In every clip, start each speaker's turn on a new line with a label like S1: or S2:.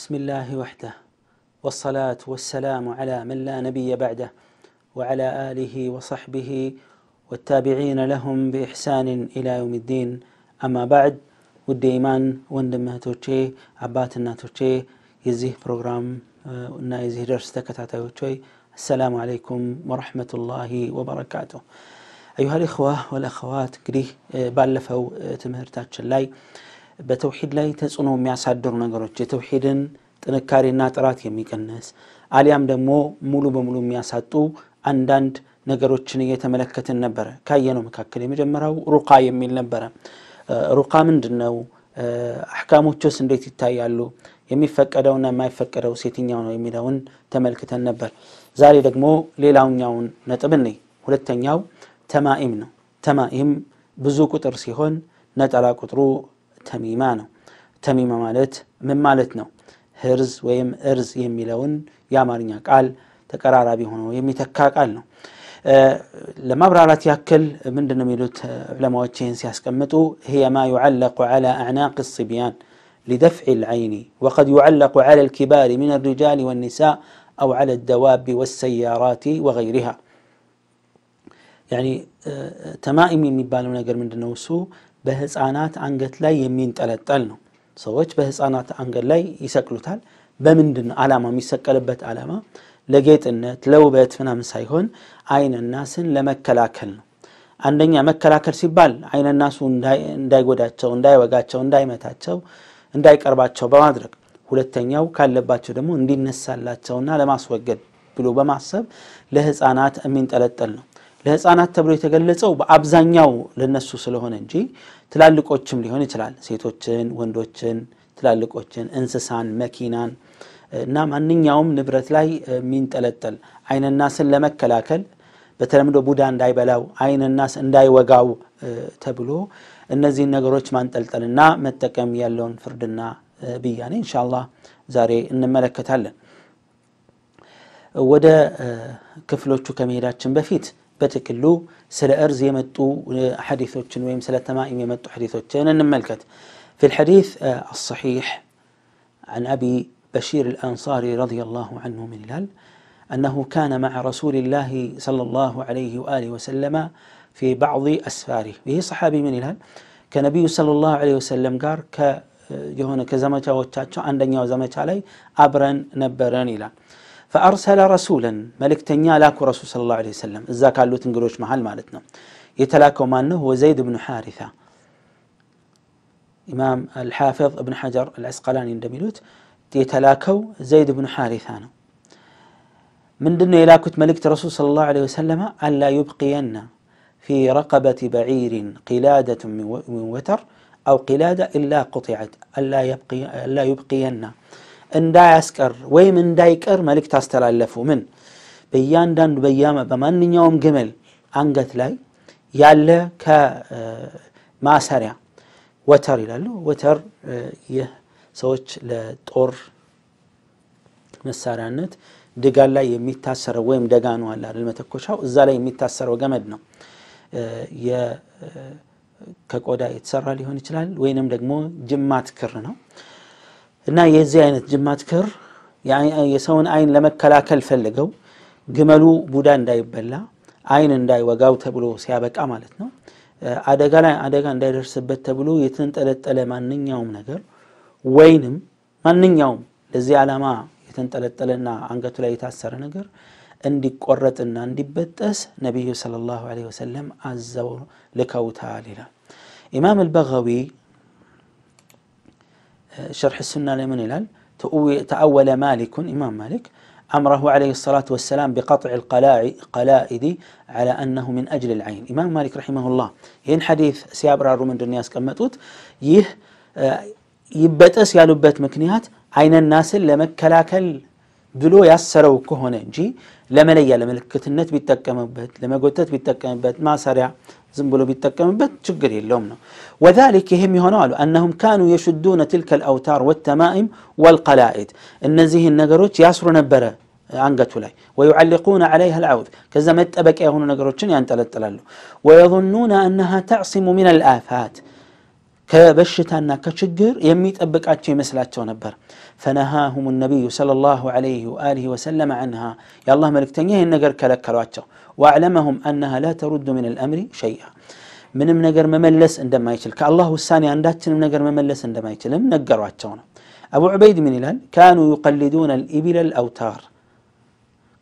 S1: بسم الله وحده والصلاة والسلام على من لا نبي بعده وعلى آله وصحبه والتابعين لهم بإحسان إلى يوم الدين أما بعد ودي إيمان وندم توتشي عباتنا توتشي يزيه بروغرام ونا آه، يزيه درس السلام عليكم ورحمة الله وبركاته أيها الإخوة والأخوات قريه آه، بالفو آه، تمهرتات شلاي በተውሂድ ላይ ተጽዕኖ የሚያሳድሩ ነገሮች የተውሂድን ጥንካሬና ጥራት የሚቀንስ አሊያም ደግሞ ሙሉ በሙሉ የሚያሳጡ አንዳንድ ነገሮችን እየተመለከትን ነበረ። ካየነው መካከል የመጀመሪያው ሩቃ የሚል ነበረ። ሩቃ ምንድን ነው? አሕካሞቹስ እንዴት ይታያሉ? የሚፈቀደውና የማይፈቀደው ሴትኛው ነው የሚለውን ተመልክተን ነበር። ዛሬ ደግሞ ሌላውኛውን ነጥብ እኔ ሁለተኛው ተማኢም ነው። ተማኢም ብዙ ቁጥር ሲሆን ነጠላ ቁጥሩ ተሚማ ነው። ተሚማ ማለት ምን ማለት ነው? ህርዝ ወይም እርዝ የሚለውን የአማርኛ ቃል ተቀራራቢ ሆኖ የሚተካ ቃል ነው። ለማብራራት ያክል ምንድን ነው የሚሉት ዑለማዎች ይህን ሲያስቀምጡ هي ما يعلق على أعناق الصبيان لدفع العين وقد يعلق على الكبار من الرجال والنساء أو على الدواب والسيارات وغيرها يعني تمائم የሚባለው ነገር ምንድነው እሱ በህፃናት አንገት ላይ የሚንጠለጠል ነው። ሰዎች በህፃናት አንገት ላይ ይሰቅሉታል። በምንድን አላማ የሚሰቀልበት አላማ ለጌጥነት ለውበት ምናምን ሳይሆን ስን ለመከላከል ነው። አንደኛ መከላከል ሲባል ሱ እንዳይጎዳቸው፣ እንዳይወጋቸው፣ እንዳይመታቸው፣ እንዳይቀርባቸው በማድረግ ሁለተኛው ካለባቸው ደግሞ እንዲነሳላቸውና ለማስወገድ ብሎ በማሰብ ለህፃናት የሚንጠለጠል ነው። ለህፃናት ተብሎ የተገለጸው በአብዛኛው ለነሱ ስለሆነ እንጂ ትላልቆችም ሊሆን ይችላል። ሴቶችን፣ ወንዶችን፣ ትላልቆችን፣ እንስሳን፣ መኪናን እና ማንኛውም ንብረት ላይ የሚንጠለጠል አይንናስን ለመከላከል በተለምዶ ቡዳ እንዳይበላው አይንናስ እንዳይወጋው ተብሎ እነዚህን ነገሮች ማንጠልጠልና መጠቀም ያለውን ፍርድና ብያኔ እንሻላ ዛሬ እንመለከታለን። ወደ ክፍሎቹ ከመሄዳችን በፊት በጥቅሉ ስለ እርዝ የመጡ ሐዲቶችን ወይም ስለ ተማኢም የመጡ ሐዲቶችን እንመልከት في الحديث الصحيح عن أبي بشير الأنصاري رضي الله عنه من الهل أنه كان مع رسول الله صلى الله عليه وآله وسلم في بعض أسفاره به صحابي من الهل كنبي صلى الله عليه وسلم قال كيهون كزمتا وتاتشو عندنا وزمتا علي أبرا نبران إلى فأرسل رسولا ملك تنيا لاكو رسول صلى الله عليه وسلم إذا قال لوتن قلوش محل مالتنا يتلاكو مانه هو زيد بن حارثة إمام الحافظ ابن حجر العسقلاني اندميلوت يتلاكو زيد بن حارثة من دنا يلاكوت ملكة رسول صلى الله عليه وسلم ألا يبقين في رقبة بعير قلادة من وتر أو قلادة إلا قطعت ألا يبقي ألا يبقينا እንዳያስቀር ወይም እንዳይቀር መልእክት አስተላለፉ። ምን በእያንዳንዱ በማንኛውም ግመል አንገት ላይ ያለ ከማሰሪያ ወተር ይላሉ። ወተር ይህ ሰዎች ለጦር መሳሪያነት ድጋን ላይ የሚታሰረው ወይም ደጋ አለ አይደል መተኮሻው፣ እዛ ላይ የሚታሰረው ገመድ ነው። ከቆዳ የተሰራ ሊሆን ይችላል፣ ወይንም ደግሞ ጅማት ክር ነው። እና የዚህ አይነት ጅማት ክር የሰውን አይን ለመከላከል ፈልገው ግመሉ ቡዳ እንዳይበላ አይን እንዳይወጋው ተብሎ ሲያበቃ ማለት ነው አደጋ ላይ አደጋ እንዳይደርስበት ተብሎ የተንጠለጠለ ማንኛውም ነገር ወይንም ማንኛውም ለዚህ ዓላማ የተንጠለጠለና አንገቱ ላይ የታሰረ ነገር እንዲቆረጥና እንዲበጠስ ነቢዩ ሰለላሁ ዐለይሂ ወሰለም አዘው ልከውታል ይላል ኢማም አልበገዊ شرح السنة لمن الهل تأول مالك إمام مالك أمره عليه الصلاة والسلام بقطع القلائد على أنه من أجل العين إمام مالك رحمه الله ይህን ሐዲስ ሲያብራሩ ምንድን ያስቀመጡት ይህ ይበጠስ ያሉበት ምክንያት አይነ ናስን ለመከላከል ብሎ ያሰረው ከሆነ እንጂ ለመለያ ለምልክትነት ቢጠቀምበት ለመጎተት ቢጠቀምበት ማሰሪያ ዝም ብሎ ቢጠቀምበት ችግር የለውም ነው ወዛሊክ ይህም የሆነው አሉ አነሁም ካኑ የሽዱነ ትልከ ልአውታር ወተማኢም ወልቀላኢድ እነዚህን ነገሮች ያስሩ ነበረ አንገቱ ላይ ወዩዓልቁነ ዓለይሃ ልዓውድ ከዛ መጠበቂያ የሆኑ ነገሮችን ያንጠለጥላሉ ወየظኑነ አነሃ ተዕሲሙ ምን አልአፋት ከበሽታና ከችግር የሚጠብቃቸው ይመስላቸው ነበር ፈነሃሁም ነቢዩ صለ ላሁ ለህ ወአሊህ ወሰለም አንሃ የአላህ መልእክተኛ ይህን ነገር ከለከሏቸው ወአዕለመሁም አነሃ ላ ተሩዱ ምን ልአምሪ ሸይአ ምንም ነገር መመለስ እንደማይችል ከአላህ ውሳኔ አንዳችንም ነገር መመለስ እንደማይችልም ነገሯቸው ነው አቡ ዑበይድ ምን ይላል ካኑ ዩቀልዱነ ልኢቢለ ልአውታር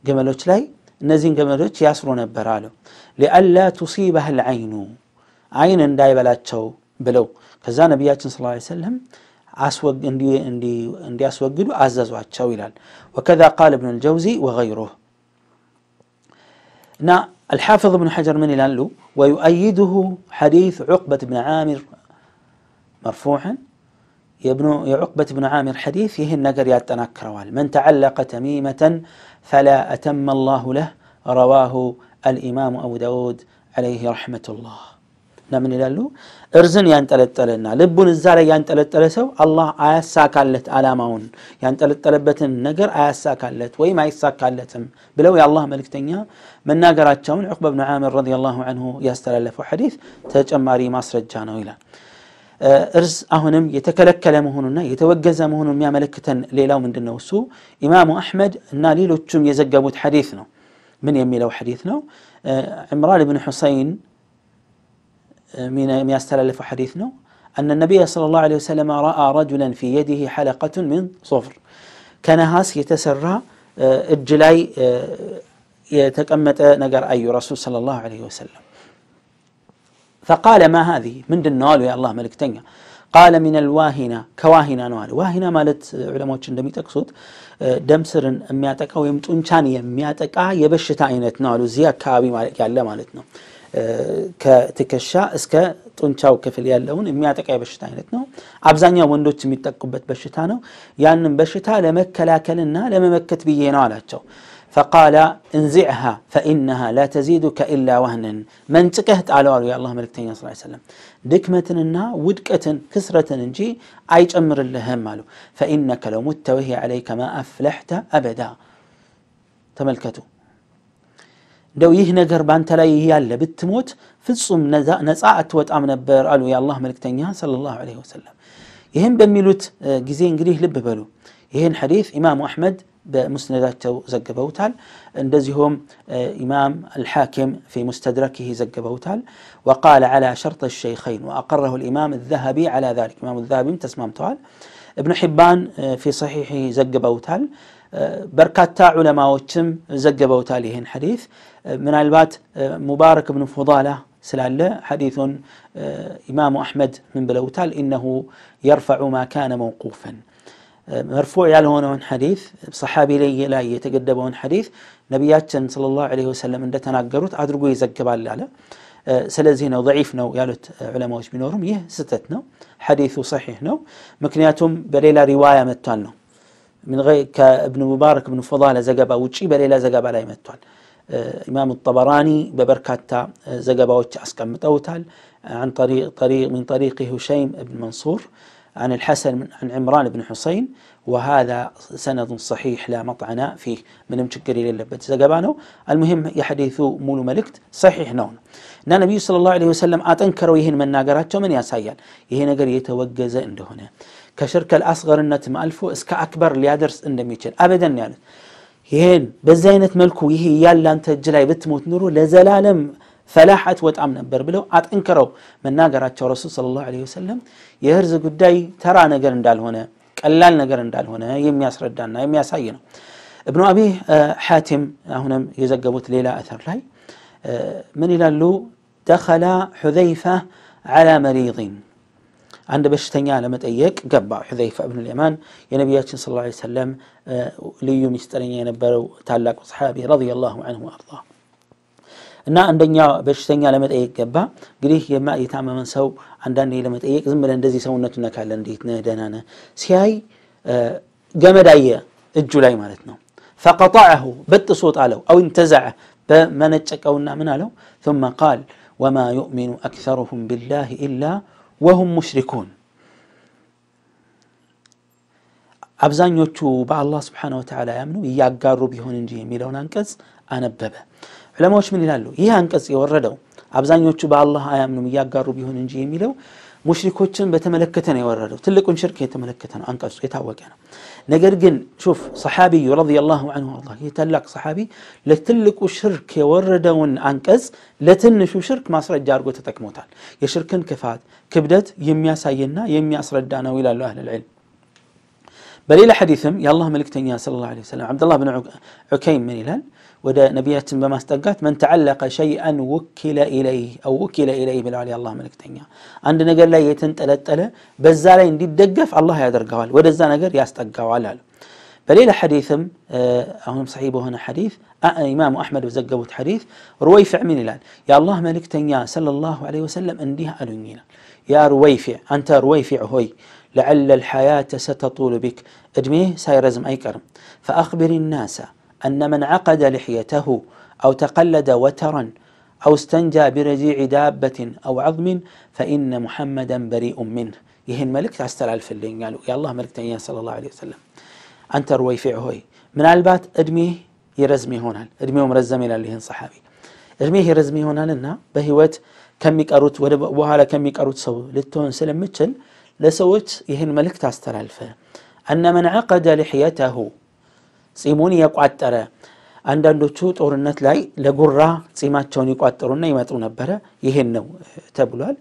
S1: ገመሎች ላይ እነዚህን ገመዶች ያስሩ ነበር አለው ሊአላ ቱሲባህ ልዐይኑ አይን እንዳይበላቸው ብለው ከዛ ነቢያችን ስለ ሰለም እንዲያስወግዱ አዘዟቸው ይላል ወከዛ ቃል እብን ልጀውዚ ወገይሩህ እና الحافظ ابن حجر من له ويؤيده حديث عقبة بن عامر مرفوعا يبن عقبة بن عامر حديث يه النقر يتنكروال من تعلق تميمة فلا أتم الله له رواه الإمام أبو داود عليه رحمة الله ለምን ይላሉ እርዝን ያንጠለጠለና ልቡን እዛ ላይ ያንጠለጠለ ሰው አላህ አያሳካለት አላማውን ያንጠለጠለበትን ነገር አያሳካለት ወይም አይሳካለትም ብለው የአላህ መልእክተኛ መናገራቸውን ዑቅባ ብን ዓምር ረዲየላሁ አንሁ ያስተላለፈው ሐዲስ ተጨማሪ ማስረጃ ነው ይላል እርዝ አሁንም የተከለከለ መሆኑና የተወገዘ መሆኑን የሚያመለክተን ሌላው ምንድን ነው እሱ ኢማሙ አሕመድ እና ሌሎቹም የዘገቡት ሐዲስ ነው من يميل حديثنا عمران بن حسين من ألف حديثنا أن النبي صلى الله عليه وسلم رأى رجلا في يده حلقة من صفر كان هاس يتسرى آه، الجلاي آه، يتكمت نقر أي رسول صلى الله عليه وسلم فقال ما هذه من دنال يا الله ملك تنيا قال من الواهنة كواهنة نوال واهنة مالت علماء الشندمي تقصد آه، دمسر مياتك أو يمتون كان يمياتك آه يبشت عينة نوال زيا كابي مالك يعلم مالتنا ከትከሻ እስከ ጡንቻው ክፍል ያለውን የሚያጠቃ በሽታ አይነት ነው አብዛኛው ወንዶች የሚጠቁበት لما ነው ያንን በሽታ ለመከላከልና ለመመከት ብዬ ነው አላቸው فقال انزعها فإنها لا تزيدك إلا وهنا من تكهت على يا الله ملك صلى الله عليه وسلم دكمة ودكة كسرة نجي عيش أمر اللهم مالو فإنك لو مت وهي عليك ما أفلحت أبدا تملكته እንደው ይህ ነገር ባንተ ላይ ያለ ብትሞት ፍጹም ነፃ አትወጣም ነበር አሉ የአላህ መልእክተኛ ሰለላሁ ዐለይሂ ወሰለም። ይህም በሚሉት ጊዜ እንግዲህ ልብ በሉ ይህን ሐዲስ ኢማሙ አሕመድ በሙስነዳቸው ዘግበውታል። እንደዚሁም ኢማም አልሓኪም ፊ ሙስተድረኪህ ዘግበውታል። ወቃለ ዐላ ሸርጥ ሸይኸይን ወአቀረሁ ልኢማም ዘሀቢ ዐላ ዛሊክ ኢማሙ ዘሀቢም ተስማምተዋል። እብኑ ሒባን ፊ ሰሒሒ ዘግበውታል። بركات علماء በርካታ ዑለማዎችም ዘገበውታል حديث من البات مبارك بن فضالة سلالة حديث إمام أحمد من بلوتال إنه يرفع ما كان موقوفا مرفوع على هون حديث صحابي لي لا يتقدم حديث نبيات صلى الله عليه وسلم عند تناقروت أدرقوا يزكب على الله سلزينا وضعيفنا ويالت علماء بنورهم يه ستتنا حديث صحيحنا مكنياتهم بليلة رواية متوالنا من غير كابن مبارك بن فضالة زقبا وشي بليلة زقبا لا يمتوال آه، إمام الطبراني ببركاتا آه، زقبا وشي أسكم متوتال آه، عن طريق, طريق من طريق هشيم بن منصور عن الحسن من عن عمران بن حسين وهذا سند صحيح لا مطعن فيه من مشكري للبة زقبانو المهم يحديث مول ملكت صحيح نون نا النبي صلى الله عليه وسلم أتنكر ويهن من ناقرات ومن يا سيال يهن قرية توقز عنده هنا ከሽርከል አስገርነትም አልፎ እስከ አክበር ሊያደርስ እንደሚችል አበደን ያሉት ይሄን በዚህ አይነት መልኩ ይሄ እያለ አንተ እጅ ላይ ብትሞት ኑሮ ለዘላለም ፈላህ አትወጣም ነበር ብለው አጠንክረው መናገራቸው ረሱል ሰለላሁ ዐለይሂ ወሰለም የህርዝ ጉዳይ ተራ ነገር እንዳልሆነ ቀላል ነገር እንዳልሆነ የሚያስረዳና የሚያሳይ ነው ابن أبي حاتم هنا يزقبوت ليلى أثر لي من إلى دخل حذيفة على مريض عند بشتنيا لما تأيك قبع حذيفة ابن اليمان يا نبيات صلى الله عليه وسلم ليو مسترين يا نبرو تعلق صحابي رضي الله عنه وأرضاه عند عندنا بشتنيا لما تأيك قبع قريه يما يتعمى من سو عندنا لما تأيك زم بلن دزي سو نتنا كالن ديتنا دانانا سياي قمد أي الجولاي مالتنا فقطعه بد صوت علو أو انتزعه بمنتك أو نعمنا له ثم قال وما يؤمن أكثرهم بالله إلا ወሁም ሙሽሪኩን አብዛኞቹ በአላህ ስብሓን ወተላ ያምኑ እያጋሩ ቢሆን እንጂ የሚለውን አንቀጽ አነበበ ዑለማዎች ምን ይላሉ ይህ አንቀጽ የወረደው አብዛኞቹ በአላህ አያምኑም እያጋሩ ቢሆን እንጂ የሚለው ሙሽሪኮችን በተመለከተ ነው የወረደው ትልቁን ሽርክ የተመለከተ ነው አንቀጹ የታወቀ ነው ነገር ግን ሹፍ ሰሓቢዩ ረዲየላሁ አንሁ አላ ይህ ታላቅ ሰሓቢ ለትልቁ ሽርክ የወረደውን አንቀጽ ለትንሹ ሽርክ ማስረጃ አድርጎ ተጠቅሞታል የሽርክን ክፋት ክብደት የሚያሳይና የሚያስረዳ ነው ይላሉ አህል ልዕልም በሌላ ሐዲትም የአላህ መልእክተኛ ስለ ላ ሰለም ዓብድላህ ብን ዑከይም ምን ይላል ወደ ነቢያችን በማስጠጋት መን ተዓለቀ ሸይአን ውኪለ ኢለይህ አው ውኪለ ኢለይህ ብለዋል የአላህ መልእክተኛ። አንድ ነገር ላይ የተንጠለጠለ በዛ ላይ እንዲደገፍ አላህ ያደርገዋል፣ ወደዛ ነገር ያስጠጋዋል አሉ። በሌላ ሐዲትም አሁንም ሰሒህ በሆነ ሐዲት ኢማሙ አሕመድ በዘገቡት ሐዲት ሩወይፊዕ ምን ይላል? የአላህ መልእክተኛ ሰለላሁ ዐለይሂ ወሰለም እንዲህ አሉኝ ይላል። ያ ሩወይፊዕ አንተ ሩወይፊዕ ሆይ ለዓለ ልሐያተ ሰተጡሉ ቢክ እድሜ ሳይረዝም አይቀርም። ፈአኽቢሪ ናሳ أن من عقد لحيته أو تقلد وترا أو استنجى برجيع دابة أو عظم فإن محمدا بريء منه يهن ملك تعستل على الفلين قالوا يا الله ملك تعيان صلى الله عليه وسلم أنت روي هوي من البات أدميه يرزمي هنا أدميه مرزمي اللي اللي صحابي أدميه يرزمي هنا لنا بهوت ከሚቀሩት كم يكاروت سو لتون ልትሆን لسويت يهن ملك መልእክት አስተላልፈ أن من عقد لحيته ጺሙን የቋጠረ አንዳንዶቹ ጦርነት ላይ ለጉራ ጺማቸውን ይቋጠሩና ይመጡ ነበረ። ይሄን ነው ተብሏል።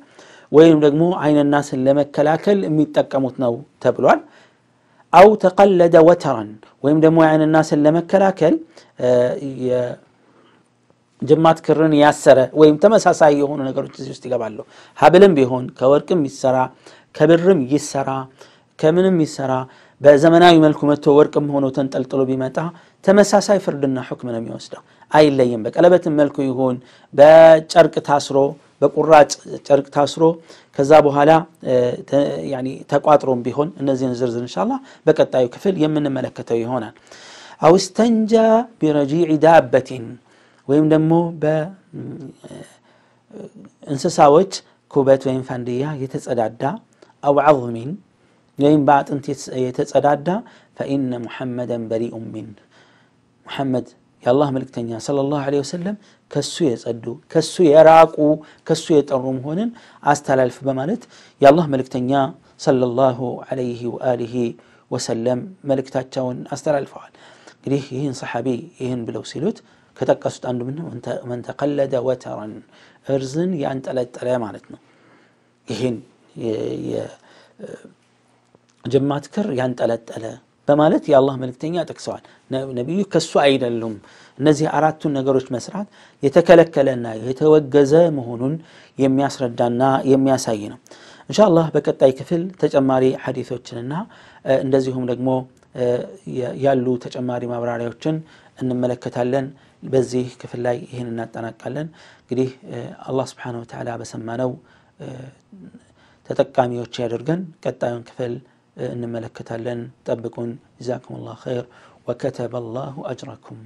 S1: ወይም ደግሞ አይንና ስን ለመከላከል የሚጠቀሙት ነው ተብሏል። አው ተቀለደ ወተራን ወይም ደግሞ የአይንና ስን ለመከላከል ጅማት ክርን ያሰረ ወይም ተመሳሳይ የሆኑ ነገሮች እዚህ ውስጥ ይገባሉ። ሀብልም ቢሆን ከወርቅም ይሰራ ከብርም ይሰራ ከምንም ይሰራ በዘመናዊ መልኩ መጥቶ ወርቅም ሆኖ ተንጠልጥሎ ቢመጣ ተመሳሳይ ፍርድና ሕክም ነው የሚወስደው፣ አይለይም። በቀለበትም መልኩ ይሁን በጨርቅ ታስሮ በቁራጭ ጨርቅ ታስሮ ከዛ በኋላ ተቋጥሮም ቢሆን እነዚህን ዝርዝር እንሻላ በቀጣዩ ክፍል የምንመለከተው ይሆናል። አውስተንጃ ቢረጂዕ ዳበቲን ወይም ደግሞ በእንስሳዎች ኩበት ወይም ፋንድያ የተጸዳዳ አው ዓظሚን ወይም በአጥንት የተጸዳዳ ፈኢነ ሙሐመደን በሪኡ ሚን ሙሐመድ የአላህ መልእክተኛ ሰለላሁ ዐለይሂ ወሰለም ከሱ የጸዱ ከሱ የራቁ ከሱ የጠሩ መሆንን አስተላልፍ በማለት የአላህ መልእክተኛ ሰለላሁ ዐለይሂ ወአሊሂ ወሰለም መልእክታቸውን አስተላልፈዋል። እንግዲህ ይህን ሰሓቢ ይህን ብለው ሲሉት ከጠቀሱት አንዱ ምንድን ነው? መን ተቀለደ ወተረን እርዝን ያንጠለጠለ ማለት ነው። ይህን ክር ያንጠለጠለ በማለት የአላህ መልክተኛ ጠቅሰዋል። ነቢዩ ከሱ አይደሉም። እነዚህ አራቱን ነገሮች መስራት የተከለከለና የተወገዘ መሆኑን የሚያስረዳና የሚያሳይ ነው። እንሻአላህ በቀጣይ ክፍል ተጨማሪ ሐዲቶችንና እንደዚሁም ደግሞ ያሉ ተጨማሪ ማብራሪያዎችን እንመለከታለን። በዚህ ክፍል ላይ ይህን እናጠናቃለን። እንግዲህ አላህ ስብሓነሁ ወተዓላ በሰማነው ተጠቃሚዎች ያደርገን። ቀጣዩን ክፍል እንመለከታለን። ጠብቁን። ጀዛኩም ላሁ ኸይር ወከተበ ላሁ አጅረኩም